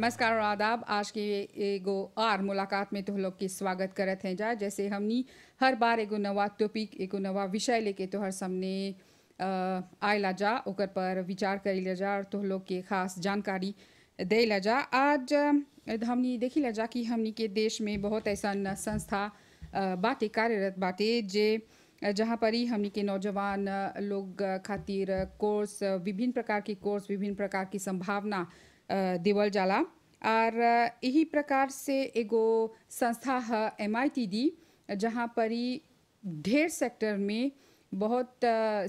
नमस्कार और आदाब आज के एगो आर मुलाकात में तो लोग की स्वागत करते हैं जा जैसे हमनी हर बार एगो नवा टॉपिक एगो नवा विषय लेके तो हर सामने आयला जा ओकर पर विचार कर ला जा और तो लोग के खास जानकारी दे ला जा आज हमनी देखी ला जा कि हमनी के देश में बहुत ऐसा संस्था बाटे कार्यरत बाटे जे जहाँ पर ही हमनी के नौजवान लोग खातिर कोर्स विभिन्न प्रकार के कोर्स विभिन्न प्रकार की संभावना देवल जाला और यही प्रकार से एगो संस्था है एम आई टी डी जहाँ पर ही ढेर सेक्टर में बहुत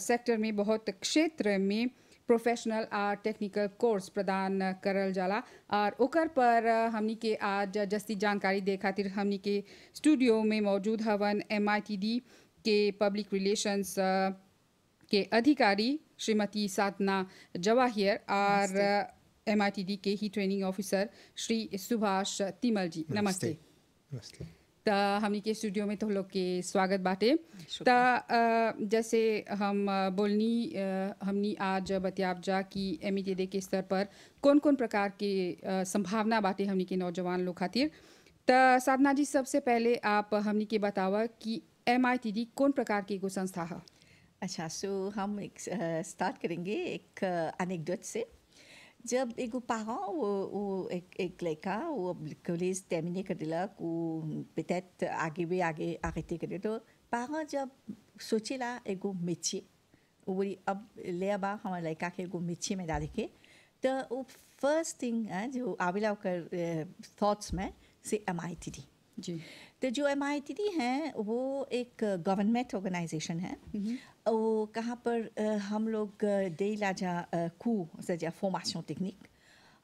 सेक्टर में बहुत क्षेत्र में प्रोफेशनल और टेक्निकल कोर्स प्रदान करल जाला और ओकर पर हमनी के आज जस्ती जानकारी दे खातिर हमनी के स्टूडियो में मौजूद हवन एम आई टी डी के पब्लिक रिलेशंस के अधिकारी श्रीमती साधना जवाहिर और एमआरटीडी के ही ट्रेनिंग ऑफिसर श्री सुभाष तिमल जी नमस्ते नमस्ते त के स्टूडियो में तो लोग के स्वागत बाटे जैसे हम बोलनी हमनी आज बतियाब जा कि एम के स्तर पर कौन कौन प्रकार के संभावना बाटे हमने के नौजवान लोग खातिर त साधना जी सबसे पहले आप हमने के बताओ कि एम कौन प्रकार की एगो संस्था है अच्छा सो हम एक स्टार्ट करेंगे एक अनेकडोट से जब एगो पाहा वो वो एक एक लड़का वो कॉलेज टर्मिनेट कर दिलक को बेतैत आगे भी आगे आगे करे तो पाहा जब ला एगो मिर्ची वो बोली अब ले अब हमारे लड़का के एगो मिर्ची में डाल के तो वो फर्स्ट थिंग जो आविला ओकर थॉट्स में से एम आई टी डी जी तो जो एम आई टी डी हैं वो एक गवर्नमेंट ऑर्गेनाइजेशन है वो कहाँ पर हम लोग डेला जा कू सजा फोमाशो technique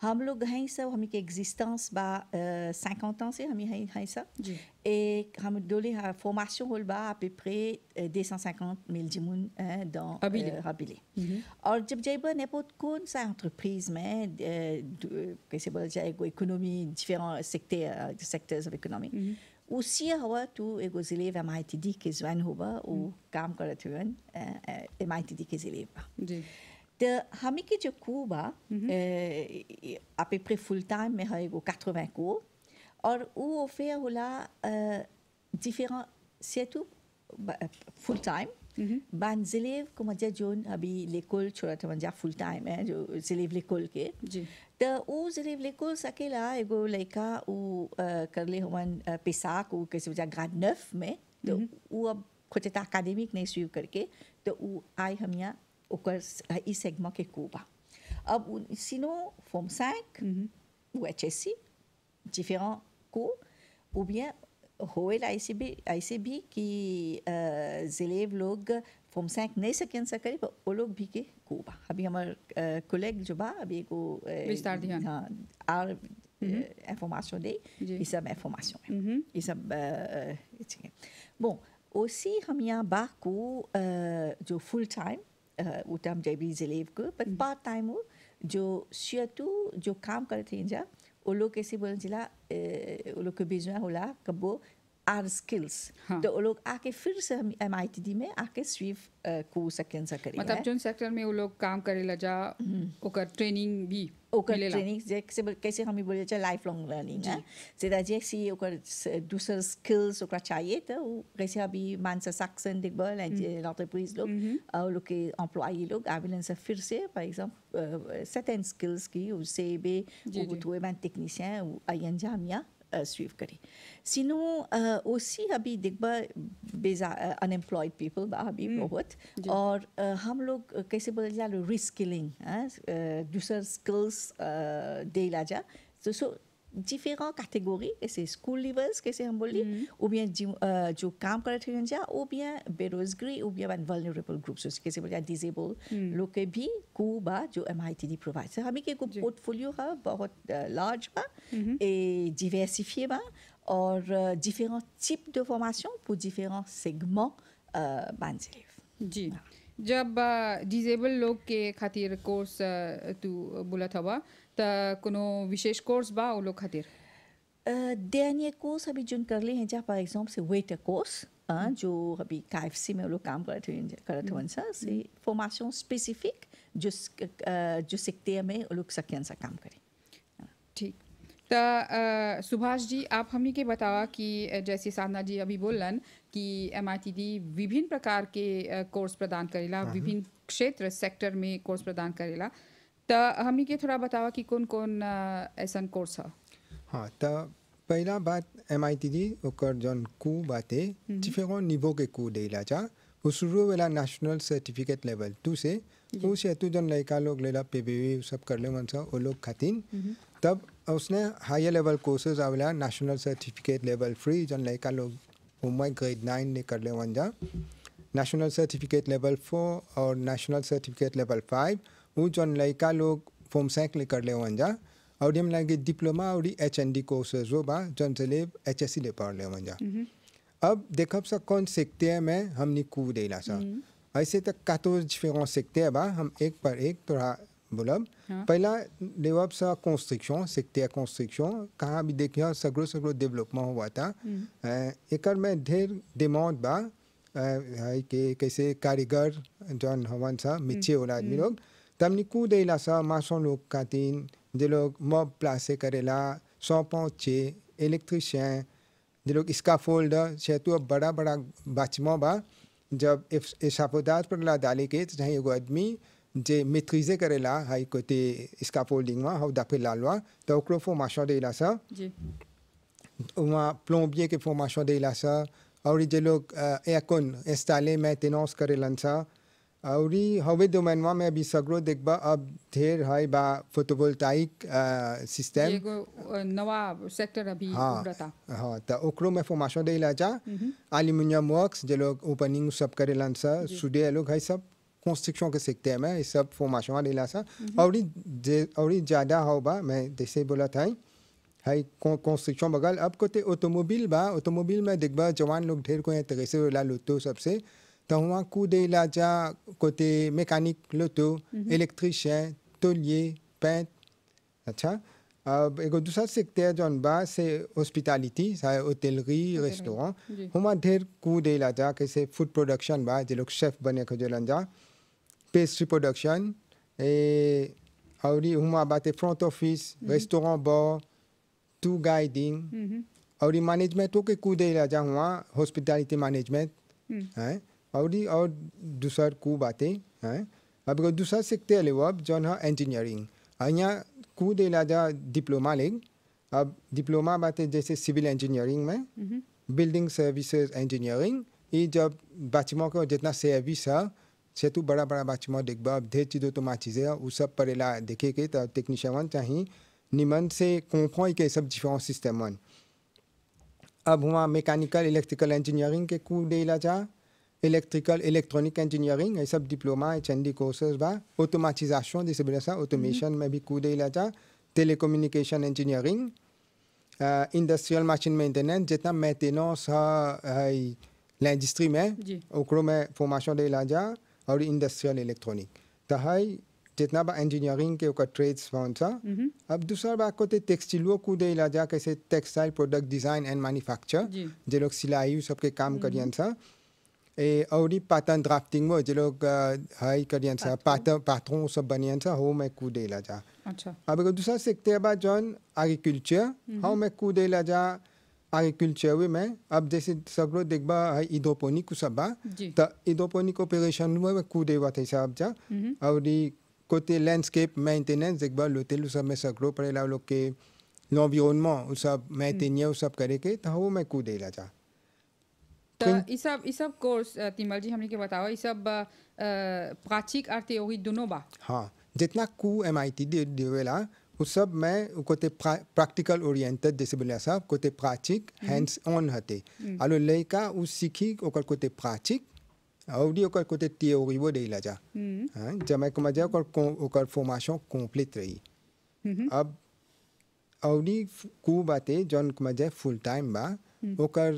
Nous avons une existence de 50 ans et nous avons une formation de 250 000 personnes dans Rabbilé. Alors, je ne sais pas si c'est une entreprise, mais c'est une économie, différents secteurs de l'économie. Et aussi, il y a des élèves à MITD qui sont en train de se faire et qui sont en train de se faire. de Hamiki Cuba a peu près full time, mais il y a 80 cours. और वो फिर होला different सेतु full time बान जिलेव को मजा जो अभी लेकोल छोड़ा था मजा फुल टाइम है जो जिलेव लेकोल के तो वो जिलेव लेकोल सकेला एगो लड़का वो कर ले हमन पेशाक वो कैसे बजा ग्रांड नफ में तो वो अब खोचता अकादमिक नहीं स्वीव करके तो वो आई हम यहाँ ce segment est Cuba. Ah, sinon, Form 5, mhm. ou HSI, différents cours, ou bien Roel ICB qui euh, élève log Form 5, n'est-ce qu'un sacré, ou qui est Cuba. Il y collègue, je vois, habit un collègue, qui hmm information des oui. et information mm bah, euh, bon aussi il y a un parcours euh, de full time Uh, utam jai bhi zilev ko but mm. part time ho jo sia tu jo kaam kare thi ja o log kaise bolen jila o log ke bijna hola kabo आर skills हाँ. तो वो लोग आके फिर से हम M में आके स्वीप कोर्स अकेन सा करेंगे मतलब जोन सेक्टर में वो लोग काम करे लजा हम्म। ओकर ट्रेनिंग भी ओकर ट्रेनिंग जैसे कैसे हम बोले जा लाइफ लॉन्ग लर्निंग है सीधा जैसे ओकर दूसर स्किल्स ओकरा चाहिए तो कैसे अभी मानसा साक्सन देखबल नॉर्थ पुलिस लोग हम्म। और लोग के एम्प्लॉई लोग आवेलन से फिर से फॉर एग्जाम्पल सर्टेन स्किल्स की उससे बे वो तो टेक्नीशियन आई एन जामिया sweep करी sino उसी अभी दिखबा बेजा अनएम्प्लॉयड पीपल बा अभी बहुत और हम लोग कैसे बोल जा रिस्किलिंग दूसर स्किल्स दे ला जा तो सो différentes catégories, et c'est school leavers que c'est symbole, mm. Mm-hmm. ou bien du, euh, du camp ou bien Beros Gris, ou bien vulnerable groups, ce que c'est pour dire disabled, mm. bi ku ba jo MITD provide. Ça hami ko portfolio ha hein, बहुत euh, large ba hein, mm -hmm. et diversifié ba hein. और euh, différents types de formations pour différents segments uh, ban जी yeah. जब lok ke khatir course course तू बोला था تا कोनो विशेष course बा उ लोग खातिर देन ये कोर्स अभी जून कर ले हैं जहाँ फॉर एग्जाम्पल से वेट अ कोर्स हम्म। जो अभी काइफसी में वो लोग काम करते हुए करते हैं हम्म। सर से फॉर्मेशन हम्म। स्पेसिफिक जो जो सीखते हैं में वो लोग सकियन सा काम करें हाँ। ठीक तो सुभाष जी आप हमने के बतावा कि जैसे साधना जी अभी बोलन कि एम विभिन्न प्रकार के कोर्स प्रदान करेला हाँ, हाँ। विभिन्न क्षेत्र सेक्टर में कोर्स प्रदान करेला तो हमने के थोड़ा बतावा कि कौन कौन ऐसा कोर्स है हाँ तो पहला बात एम आई टी डी और जौन कू बाते डिफरेंट हम्म। निवो के कू ला जा वो शुरू वाला नेशनल सर्टिफिकेट लेवल टू से वो से तो जन लड़का लोग लेला पे बी सब कर ले मन वो लोग खातिन हम्म। तब उसने हायर लेवल कोर्सेज आवेला नेशनल सर्टिफिकेट लेवल फ्री जन लड़का लोग मुंबई ग्रेड नाइन ने कर ले वन जा नेशनल सर्टिफिकेट लेवल फोर और नेशनल सर्टिफिकेट लेवल फाइव वो जन लड़का लोग फॉर्म सैंक कर ले वंजा और हम लगे डिप्लोमा और एच एन डी कोर्सेज हो बा जन से ले एच एस सी ले पढ़ ले वंजा हम्म हम्म। अब देखब सा कौन सीखते हैं मैं निकू दे ला सा हम्म। ऐसे तक का तो फिर सीखते हैं बा हम एक पर एक थोड़ा बोलब हाँ। पहला लेवब सा कॉन्स्ट्रिक्शन सीखते हैं कॉन्स्ट्रिक्शन कहाँ भी देखिए सगड़ो सगड़ो डेवलपमेंट हुआ था एक में ढेर डिमांड बा के कैसे कारीगर जौन हवन सा मिच्छे वाला आदमी लोग तमनिकू देलासा मासों लोग कातीन जे लोग मॉब प्लासे करेला सौ छे इलेक्ट्रिशियन जे लोग इसका फोल्ड तो अब बड़ा बड़ा बच बा जब इसाफोदात पर ला डाले के तो एगो आदमी जे मेट्रीजे करेला हाई कोते इसका फोल्डिंग में हाउ दाफे लालवा तो ओकरो फो माशो सा वहाँ प्लोबिये के फो माशो देला सा और जे लोग एयरकोन इंस्टाले में तेनोस करेलन सा Auri hobe domainwa me bi sagro dekba अब ढेर है बा फोटोवोल्टाइक सिस्टम नवा सेक्टर अभी हाँ, हाँ तो ओकरो में फॉर्मेशन देला जा एल्युमिनियम वर्क्स जो लोग ओपनिंग सब करेलन सा स्टूडियो लोग है सब कंस्ट्रक्शन के सीखते में इस सब फॉर्मेशन देला सा और जे और ज्यादा हो बा मैं जैसे बोला था है कंस्ट्रक्शन बगल अब को ऑटोमोबाइल बा ऑटोमोबाइल में देखबा जवान लोग ढेर को है सबसे Donc, un coude de déjà côté mécanique, l'auto, mm -hmm. électricien, taulier, peintre. Et euh, tout ça, secteur bas, c'est hospitality, c'est hôtellerie, restaurant. On a dit coup de que c'est food production, bah, c'est le chef bané de de pastry production et on huma bate front office, mm restaurant bar, tout guiding. Mm -hmm. Auri ah management, tout que coup de hospitality management. Mm. Hein? ही और दूसर को बातें हैं अब दूसर सीखते ले अब जौन है इंजीनियरिंग यहाँ को दे जा डिप्लोमा ले अब डिप्लोमा बातें जैसे सिविल इंजीनियरिंग में बिल्डिंग सर्विसेज इंजीनियरिंग ये जब बाचमो के जितना सर्विस है से तू बड़ा बड़ा बाचमो देख अब ढेर चीज़ों तो माँ चीज़ें वो सब पर ला देखे के तब टेक्नीशियन चाहिए निमन से कोफोई के सब जीवा सिस्टम अब हुआ मैकेनिकल इलेक्ट्रिकल इंजीनियरिंग के कू ला जा इलेक्ट्रिकल इलेक्ट्रॉनिक इंजीनियरिंग ये सब डिप्लोमा एच कोर्सेज बा ऑटोमाटिजाशन जैसे बोला सा ऑटोमेशन में भी कूदे इलाजा telecommunication engineering industrial machine maintenance जितना मेंटेनेंस है लैंजिस्ट्री में ओकरो में फॉर्मेशन दे लाजा और इंडस्ट्रियल इलेक्ट्रॉनिक तो है जितना बा इंजीनियरिंग के ओकर ट्रेड्स बन सा अब दूसरा बात को टेक्सटिलो को दे लाजा कैसे textile product design and manufacture जे लोग सिलाई सबके काम करियन सा ए ये पातन ड्राफ्टिंग में जो लोग हाई करियन सा पातन पात्रों सब बनियन सा हो मैं कू ला जा अच्छा अब को दूसरा सीखते हैं बाद जॉन एग्रीकल्चर हाउ मैं कूदे ला जा एग्रीकल्चर वे मैं अब जैसे सब लोग देखबा हाई इडोपोनिक सब बा तो ऑपरेशन में मैं कू देवा सब जा हम्म। और कोते लैंडस्केप मेंटेनेंस देखबा लोते लो सब में सगरो पड़ेला लोग के में सब मेंटेनिया सब करे के तो वो मैं जा तो ई सब ई सब कोर्स तिमल जी हमने के बताओ ई सब प्राचीक और त्योरी दोनों बा हाँ जितना कु एम आई टी देवेला वो सब मैं कोते प्रैक्टिकल ओरिएंटेड जैसे बोलिया सब कोते प्राचीक हैंड्स हम्म। ऑन हते हम्म। आलो लड़का उस सीखी ओकर कोते प्राचीक और ओकर कोते त्योरी वो दे ला जा हम्म। हाँ जब मैं कुमार जा ओकर ओकर फॉर्मेशन कंप्लीट रही अब और कु बाते जौन कमा जाए फुल टाइम बा ओकर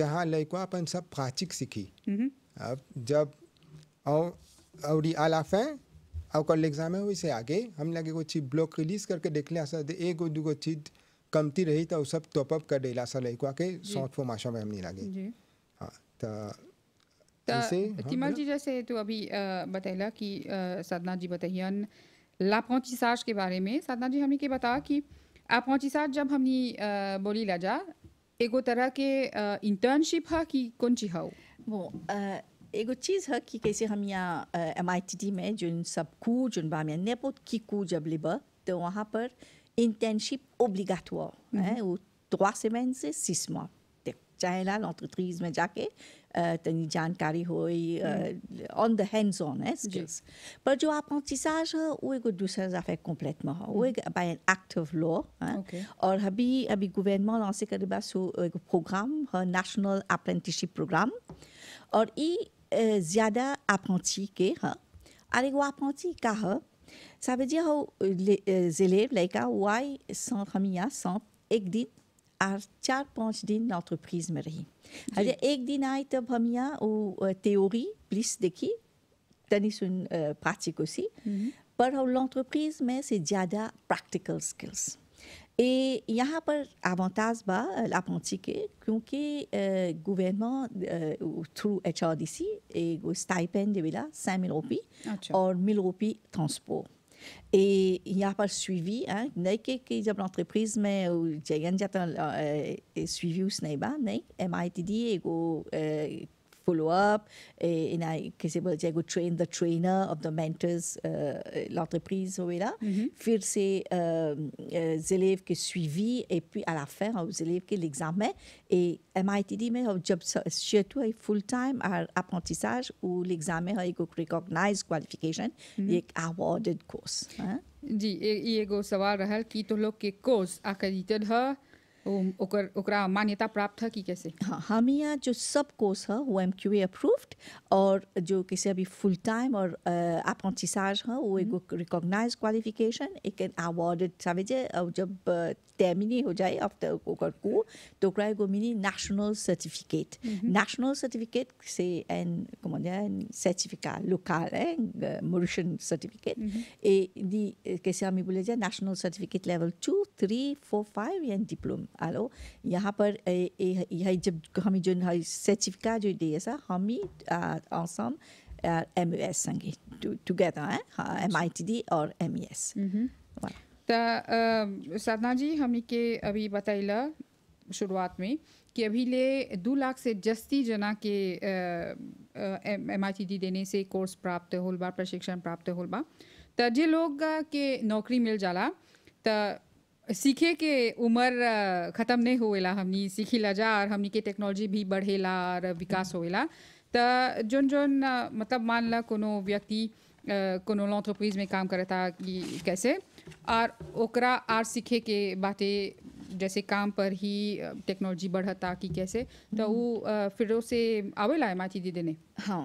जहाँ लैकवा अपन सब प्राचिक सीखी अब जब और अवरी आलाफ है और कल एग्जाम है वैसे आगे हम लगे को चीज ब्लॉक रिलीज करके देख लिया सर एगो दूगो चीज कमती रही तो सब टॉपअप कर देला सर लैकवा के शॉर्ट फॉर्म आशा में हम नहीं लगे हाँ तो तिमल हाँ, जी जैसे तो अभी बताया कि साधना जी बतैन लापौचिसाज के बारे में साधना जी हमने के बता कि आप पहुँची साज जब हमने बोली लजा एगो तरह के इंटर्नशिप हा कि कौन चीज हा वो एगो चीज़ है कि कैसे हम यहाँ एम आई टी टी में जो सबको जो बाम नेपोत की कू जब लिब तो वहाँ पर इंटर्नशिप ओब्लिगाट हुआ है हम्म। वो तो semaines, six ચાહેલા નોકરી जाके તેની on the hands on que apprentissage fait complètement mm. by an act of law hein. or habi gouvernement gouvernement lancé un euh, programme euh, national apprenticeship program or the euh, y apprenti के ça veut dire les élèves les par 4 din notre entreprise, ri. Alors, une din aite ou théorie plus de qui une pratique aussi. Par l'entreprise, mais c'est des practical skills. Et il y a un avantage bas euh, l'apprenti que euh, le gouvernement euh, ou le HRDC et le stipend de 5 000 roupies, ou 1 000 roupies transport. Et il n'y a pas le suivi. Hein? Nike, qui euh, euh, est l'entreprise, mais il y a un suivi au Snaiba, Nike, MITD, et follow up et, et que se बोलते train the trainer of the mentors uh, uh, l'entreprise mm-hmm. là les um, euh, élèves qui suivi et puis à la fin aux élèves qui l'examen et MITD mais job surtout full time apprentissage ou l'examen go recognized qualification y mm-hmm. awarded course et, hein? ओकरा मान्यता प्राप्त है कि कैसे हाँ हम यहाँ जो सब कोर्स है वो एम क्यू ए अप्रूव्ड और जो किसी अभी फुल टाइम और अप्रेंटिसाज है वो एक रिकॉग्नाइज हम्म। क्वालिफिकेशन एक अवार्डेड समझे जब तय हो जाए आफ्टर को तो एगो mini national certificate national certificate से एन सर्टिफिका लोकल है मोरिशन सर्टिफिकेट ए दी कैसे हमें बोले जाए national certificate level two three four five and diploma hello यहाँ पर यही जब हम जो सर्टिफिका जो दिए हम ही असम एम यू एस संगे टुगेदर हैं एम आई टी डी और एम ई एस तो साधना जी हम के अभी बताइल शुरुआत में कि अभी ले दो लाख से जस्ती जना के एम आई टी डी देने से कोर्स प्राप्त होल बा प्रशिक्षण प्राप्त होल बा तो जे लोग के नौकरी मिल जाला तो सीखे के उम्र ख़त्म नहीं होवेला हमनी ला जा और हमनी के टेक्नोलॉजी भी बढ़ेला और विकास हम्म। होवेला तो जोन जोन मतलब मान ला कोनो व्यक्ति कोनो लॉन्ट्रप्रीज में काम करता कि कैसे और ओकरा आर सीखे के बातें जैसे काम पर ही टेक्नोलॉजी बढ़ता कि कैसे तो वो हम्म। फिर से आवेला है माची दीदी ने हाँ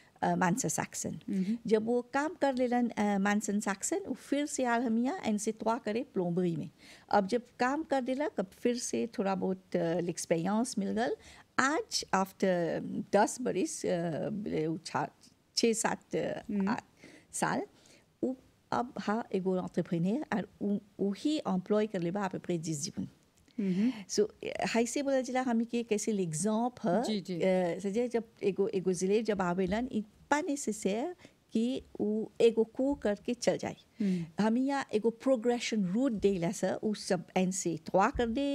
मानसन uh, सैक्सन mm-hmm. जब वो काम कर ले मानसन सैक्सन uh, वो फिर से आलहमिया एंड से तोा करे प्लोबरी में अब जब काम कर दिला तब फिर से थोड़ा बहुत एक्सपेरियंस uh, मिल गल आज आफ्टर दस बरिस छः सात mm-hmm. साल अब हा एगो ऑन्टरप्रेनियर और वही एम्प्लॉय कर लेबा आप अपने जिस जीवन सो हाइसे बोला जिला हम के कैसे एग्जाम्प ह सजे जब एगो एगो जिले जब आवेलन इतना नेसेसर कि वो एगो को करके चल जाए mm. हम यहाँ एगो प्रोग्रेशन रूट दे ला सर वो सब एन से थवा कर दे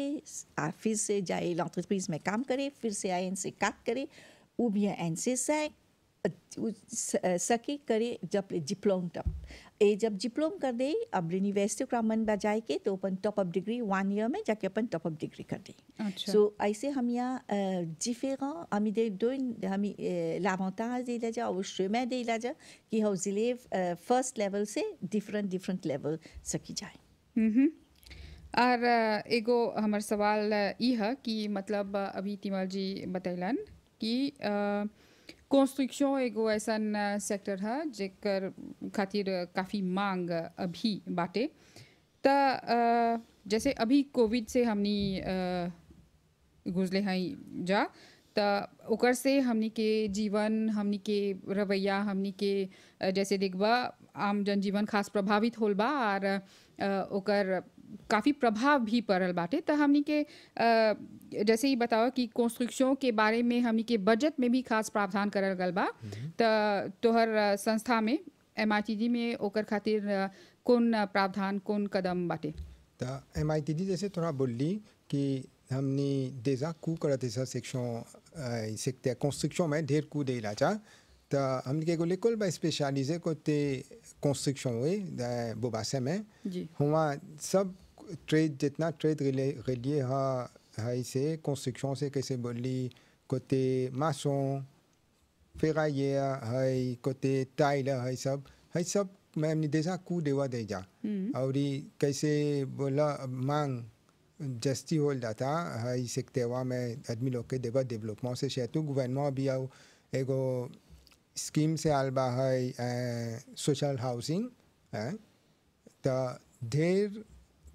आ फिर से जाए लॉन्टरप्रीज में काम करे फिर से आए एन से काट करे वो भी एन से सके करे जब डिप्लोम तब ए जब डिप्लोम कर दे अब यूनिवर्सिटी का मन बजाए के तो अपन top up degree one year में जाके अपन टॉप अप डिग्री कर दें सो अच्छा। ऐसे हम यहाँ जिफेगा हमी दे दो लाभता दे दिला जा और दे दिला जा कि हाउ जिले फर्स्ट लेवल से डिफरेंट डिफरेंट लेवल सकी जाए और एगो हमार सवाल ये है कि मतलब अभी तिमल जी बतैलन कि कंस्ट्रक्शन एगो ऐसा सेक्टर है जेकर खातिर काफ़ी मांग अभी बाटे त जैसे अभी कोविड से हमनी गुजले हैं जा त ओकर से हमनी के जीवन हमनी के रवैया हमनी के जैसे देखबा आम जनजीवन खास प्रभावित होल बा और ओकर काफ़ी प्रभाव भी पड़ल बाटे तो हमनी के जैसे ही बताओ कि कंस्ट्रक्शनों के बारे में हमनी के बजट में भी खास प्रावधान करल गल बा तो तोहर संस्था में एम आई टी में ओकर खातिर कौन प्रावधान कौन कदम बाटे तो एम आई टी जैसे थोड़ा बोल ली कि हमने देजा कू करते सा सेक्शन सीखते कंस्ट्रक्शन में ढेर कू देला चा तो हम के बोले कुल बा स्पेशलिजे को ते कंस्ट्रक्शन हुए बोबासे में हुआ सब trade did not trade relié à à construction c'est que c'est côté maçon ferrailleur côté taille hay sab hay sab même déjà de déjà auri kaise bola mang, c'est data hay secteur wa mais admis lo que débat développement c'est chez tout gouvernement ego scheme c'est alba euh, social housing hein ta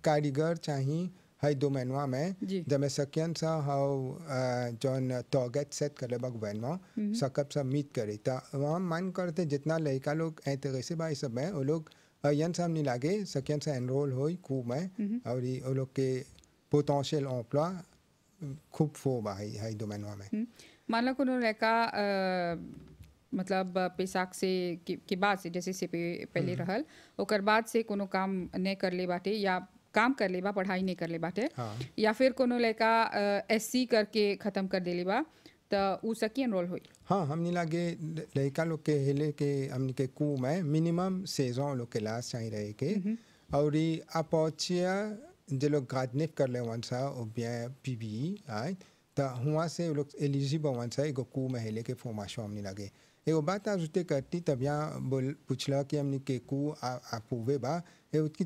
कारीगर चाहे हई menwa me dame sakyan sa how jon target set kare bag benwa sakap sa meet करे ta हम्म। वहाँ मान करते जितना लड़का लोग ऐतरे तो से भाई सब हैं वो लोग यन नहीं लागे सकियन सा एनरोल होई खूब में हम्म। और ये वो लोग के पोटेंशियल ऑम्प्लॉ खूब फो भाई हाइदो मेनवा में हम्म। मान लो कोनो लड़का मतलब पैसाक से के, के बाद से जैसे से पहले रहल ओकर बाद से कोनो काम नहीं कर ले बाटे या काम कर लेबा पढ़ाई नहीं कर ले बाटे हाँ। या फिर कोनो लड़का एससी करके ख़त्म कर दे लेबा तो उ सकी एनरोल हुई हाँ हमने लागे लड़का लोग के हेले के हमने के कू में मिनिमम सेजों लोग के लास्ट चाहिए रहे के और अपोचिया जो लोग गार्डनिप कर ले वन सा पी बी e, आई तो हुआ से लोग एलिजिबल वन सा एगो कू में हेले के फॉर्माशो हमने लागे एक बात आज जुटे करती तब यहाँ बोल पूछला कि हमने के कू आप हुए बा ए उसकी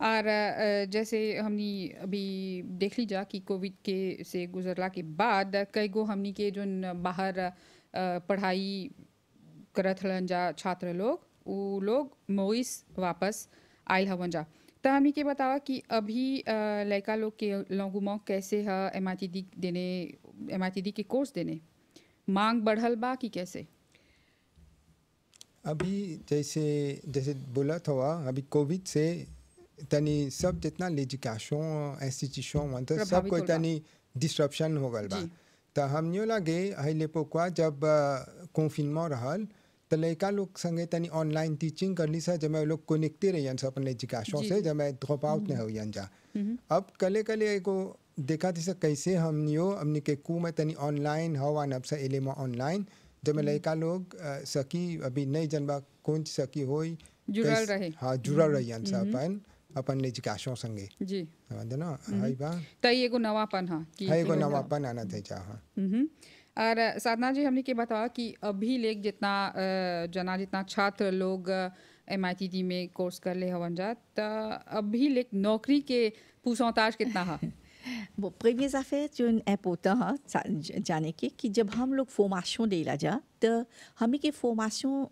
और जैसे हमने अभी देख लीजा कि कोविड के से गुजरला के बाद कई गो हमने के जो बाहर पढ़ाई करत हलन जा छात्र लोग वो लोग मोइस वापस आयल हवन जा तो हमने के बतावा कि अभी लड़का लोग के लौगुमा कैसे है एम देने एम के कोर्स देने मांग बढ़ल बा कि कैसे अभी जैसे जैसे बोला था अभी कोविड से तनी सब जितना लेजिकाशों इंस्टीट्यूशन मतलब सब कोई तनी डिस्ट्रप्शन हो गल बा तो हम हमनियो लगे हले पोकवा जब कॉन्फिनमा रहल तो लड़का लोग संगे तनी ऑनलाइन टीचिंग करनी सा जब मैं लोग कनेक्टे रहियन सब अपने जिकाशों से जब मैं ड्रॉप आउट नहीं होयन जा हम्म। अब कले कले एगो देखा थी कैसे हम यो अपने के कू में तनी ऑनलाइन हवा नब सा एलेमा ऑनलाइन जब मैं हम्म। लड़का लोग सकी अभी नहीं जनबा कौन सकी होई जुड़ल रहे हाँ जुड़ल हम्म। रहियन सा अपन अपन निज काशों संगे जी समझ ना हम्म। हाई बा तई तो एगो नवापन हां कि हाई एगो नवापन आना थे चाह हाँ। हम्म और साधना जी हमने के बताओ कि अभी लेक जितना जना जितना छात्र लोग एम में कोर्स कर ले हवन जा त अभी लेक नौकरी के पूछताछ कितना है हाँ? वो प्रीवियस अफेयर जो इम्पोर्टेंट है हाँ, जाने के कि जब हम लोग फॉर्मेशन ले ला जा तो हमें के फॉर्मेशन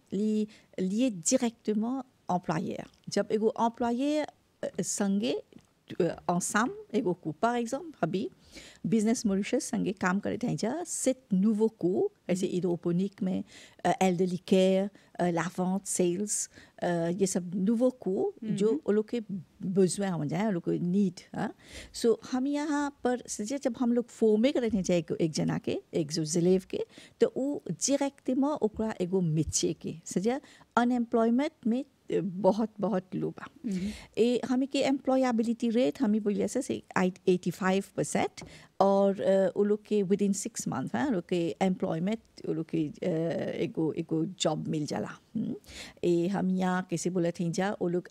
लिए डायरेक्टमेंट एम्प्लॉयर जब एगो एम्प्लॉयर संगे ensemble एगो coup par exemple अभी बिजनेस मॉरिशस संगे काम करे थाइजा सेट नोवो को ऐसे इडोपोनिक में एल्डरली केयर लाफॉन्ट सेल्स ये सब नोवो को हम्म। जो वो लोग के बुजुआ हम जाए लोग के नीड हाँ सो हम यहाँ पर सजे जब हम लोग फोमे करे थे जाए एक जना के एक जो जिलेव के तो वो डायरेक्टली में ओकरा एगो मिचे के सजे अनएम्प्लॉयमेंट में बहुत बहुत लोबा हम्म। ए हमें के एम्प्लॉयबिलिटी रेट हमें बोलिए से एटी फाइव परसेंट और वो लोग के विद इन सिक्स मंथ हैं लोग के एम्प्लॉयमेंट वो लोग के एगो एगो जॉब मिल जाला हम्म। ए हम यहाँ कैसे बोले थे जा वो लोग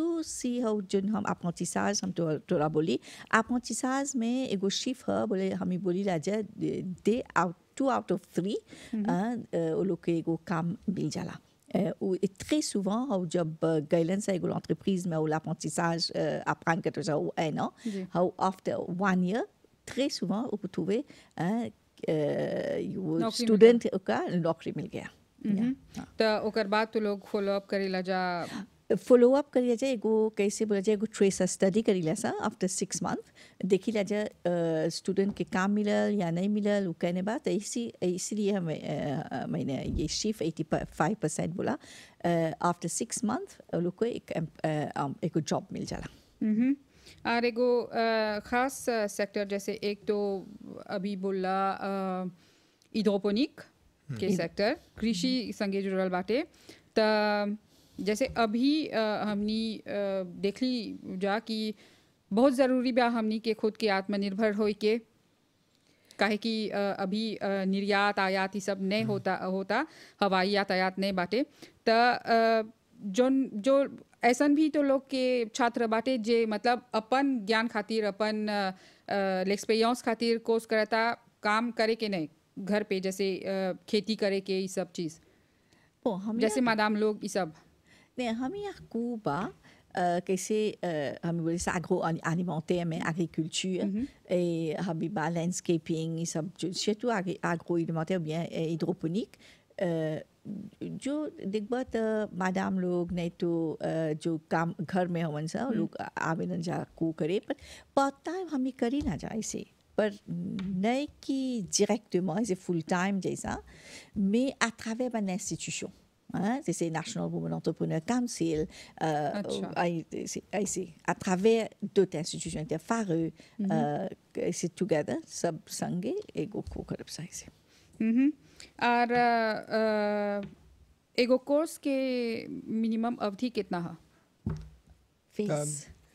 तो सी हो जो हम आप साज हम तो थोड़ा बोली आप साज में एगो शिफ है बोले हमें बोली जा दे out two out of three वो लोग के एगो काम मिल जाला Euh, et très souvent, au job euh, guidance, c'est l'entreprise, mais l'apprentissage euh, apprend quelque chose un an. How after one year, très souvent, vous trouver un hein, student का नौकरी मिल गया तो ओकर बाद तो लोग फॉलो अप करेला जा फॉलोअप कर लिया जाए एगो कैसे बोला जाए एगो ट्रेस स्टडी कर लिया सा आफ्टर सिक्स मंथ देखी लिया जाए स्टूडेंट के काम मिलल या नहीं मिलल वो कहने बात इसी इसलिए हमें मैंने ये शिफ्ट एटी फाइव परसेंट बोला आफ्टर सिक्स मंथ लोग को एक एगो जॉब मिल जाला और एगो ख़ास सेक्टर जैसे एक तो अभी बोला इडोपोनिक के सेक्टर हम्म। कृषि संगे जुड़ल बाटे जैसे अभी हमने देख ली जा कि बहुत ज़रूरी बा हमने के खुद के आत्मनिर्भर हो के कहे कि अभी निर्यात आयात ये सब नहीं हम्म। होता होता हवाई यातायात नहीं बाटे तो जो जो ऐसा भी तो लोग के छात्र बाटे जे मतलब अपन ज्ञान खातिर अपन एक्सपीरियंस खातिर कोर्स करता काम करे के नहीं घर पे जैसे खेती करे के ये सब चीज़ जैसे मादाम लोग ये सब Bien, Rami Yarkouba, euh, que euh, c'est agroalimentaire, mais agriculture, mm-hmm. et landscaping, surtout agroalimentaire, bien euh, hydroponique. Je dis que madame Log, euh, mm-hmm. directement, full time, mais à travers une institution. Hein? C'est c'est National Women Entrepreneur Council, euh, ah, à travers d'autres institutions interfares, mm-hmm. euh, c'est Together, Sub Sangé et Goko Et ici. और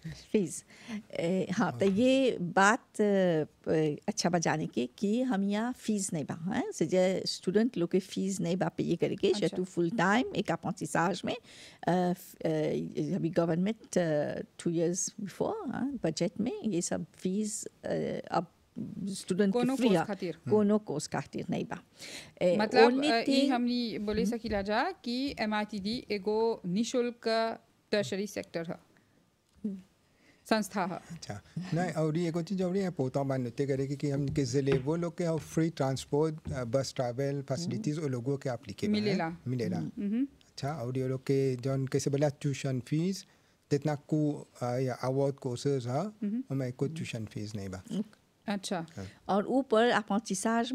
please हाँ तो ये बात अच्छा बजाने के कि हम यहाँ फ़ीस नहीं बा हैं सजे स्टूडेंट लोग के फ़ीस नहीं बा पे ये करके अच्छा। तू फुल टाइम एक साज में अभी government two years before budget में ये सब फीस अब स्टूडेंट कोनो कोर्स खातिर हम्म। कोनो कोर्स खातिर नहीं बा मतलब ये हमने बोले हम्म। सकीला जा कि एमआईटीडी एगो निशुल्क टर्शरी सेक्टर है संस्था अच्छा ना और ये कुछ जो है पोता मान नृत्य करेगी कि हम के जिले वो लोग के और free transport bus travel facilities और लोगों के आप लिखे मिलेला मिलेला हम्म, हम्म। अच्छा और ये लोग के जो कैसे बोला ट्यूशन फीस जितना को या अवार्ड कोर्सेज है हमें हम्म। कुछ ट्यूशन फीस नहीं बा अच्छा हाँ। और ऊपर आप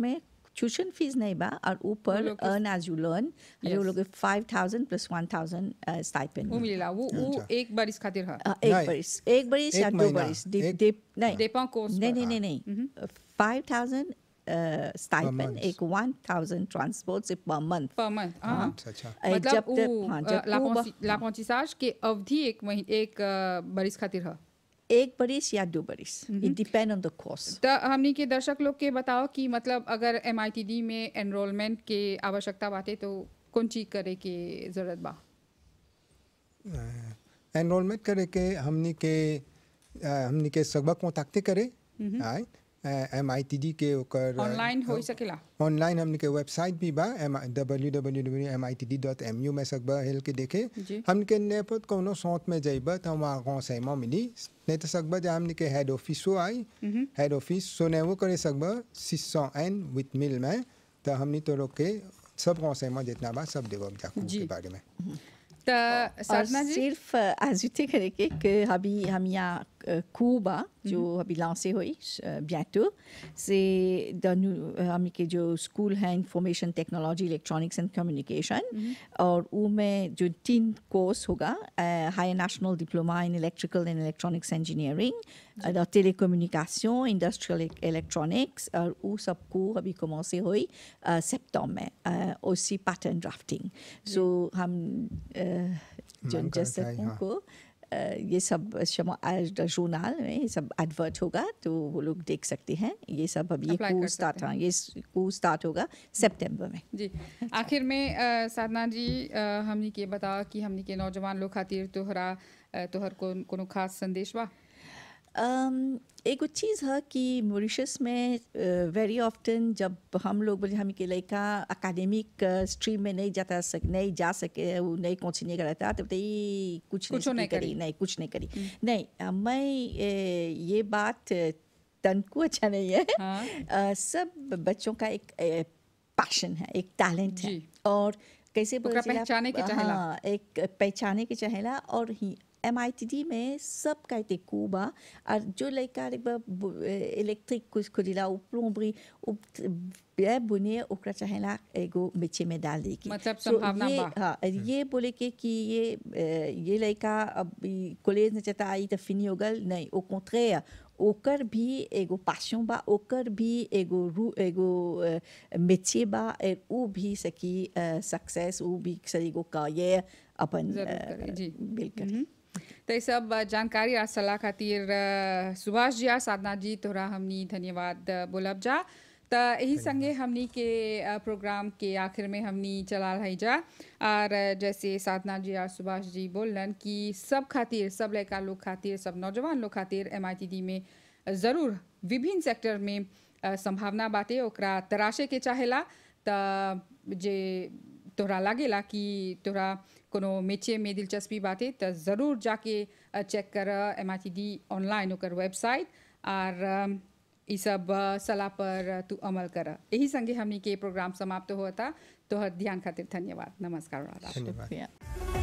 में ट्यूशन फीस नहीं बा और ऊपर अर्न एज यू लर्न वो लोग five thousand plus one thousand stipend वो मिलेगा वो वो अच्छा। एक हाँ। हाँ, बारिश खातिर हा एक बारिश एक बारिश या दो बारिश नहीं देपा कोर्स हाँ। नहीं नहीं नहीं फाइव थाउजेंड स्टाइपेंड एक वन थाउजेंड ट्रांसपोर्ट से पर मंथ पर मंथ हाँ अच्छा, अच्छा। मतलब जब तक के अवधि एक महीने एक बारिश खातिर हा एक बरिस या दो बरिस it depend on the course हमने के दर्शक लोग के बताओ कि मतलब अगर एम में एनरोलमेंट के आवश्यकता बाटे तो कौन चीज करे के ज़रूरत बा एनरोलमेंट uh, करे के हमने के uh, हमने के सबक को करे आए mm-hmm. M I T D के ऑनलाइन uh, हो सकेला ऑनलाइन हमने के वेबसाइट भी बा M W W W M I T D dot M U में सब हेल के देखे हमने के नेपत कोनो सौत में जाइबा तो वहाँ गाँव से मा मिली नहीं तो सकब जहाँ हमने के हेड ऑफिसो आई हेड हम्म। ऑफिस वो करे सकब सिसो एन विथ मिल में तो हमने तो रोक के सब गाँव से मा जितना बा सब देव जाकू के बारे में तो सिर्फ आज आजुते करे के हबी हम यहाँ Euh, Cuba, जो अभी लॉन्चे हुई बियाटो से द हम के जो स्कूल है information technology electronics and communication और में जो तीन कोर्स होगा high national diploma in electrical and electronics engineering telecommunication industrial electronics और वो सब को अभी से हुई सेप्टम में उसी पैटर्न ड्राफ्टिंग सो हम जैसे उनको ये सब जोनाल में ये सब एडवर्ट होगा तो वो लोग देख सकते हैं ये सब अब ये स्टार्ट हाँ ये स्टार्ट होगा सितंबर में जी आखिर में साधना जी हमने के बता कि हमने के नौजवान लोग खातिर तोहरा तोहर को कोनो खास संदेश बा Um, एक चीज़ है कि मोरिशस में वेरी uh, ऑफ्टन जब हम लोग बोले हम के लड़का अकेडमिक स्ट्रीम में नहीं जाता सक नहीं जा सके वो नहीं कौन सी नहीं कराता तो बताइए कुछ, कुछ नहीं, तो नहीं करी नहीं कुछ नहीं करी हम्म। नहीं मैं ये बात तनकू अच्छा नहीं है हाँ? सब बच्चों का एक पैशन है एक टैलेंट है और कैसे पहचाने के हाँ एक पहचाने के चहला और ही एम आई टी डी में सब कहते कूबा और जो kus kodila u plomberie u bien बुने ओकरा चाहेला एगो मिचे में डाल दी की मतलब so, तो ये, हाँ ये हम्म। बोले के कि ये ये लड़का अब कॉलेज ने चाहता आई तो फिनी होगल नहीं ओ कॉन्ट्रेयर ओकर भी एगो पाशन बा ओकर भी एगो रू एगो मिचे बा ऊ भी सकी सक्सेस ऊ भी सरी को करियर अपन बिल्कुल ते सब जानकारी आ सलाह खातिर सुभाष जी आ साधना जी तोरा हमनी धन्यवाद बोलब जा तो यही संगे हमनी के प्रोग्राम के आखिर में हमनी चला रही जा और जैसे साधना जी और सुभाष जी बोलन कि सब खातिर सब लड़का लोग खातिर सब नौजवान लोग खातिर एम में ज़रूर विभिन्न सेक्टर में संभावना बाटे ओकरा तराशे के चाहेला तो जे तोरा लगेला कि तोरा कोनो मेचे में दिलचस्पी बाटे तो ज़रूर जाके चेक कर M R T D online website आर ई सब सलाह पर तू अमल कर यही संगे हमने के प्रोग्राम समाप्त हुआ था ध्यान खातिर धन्यवाद नमस्कार धन्यवाद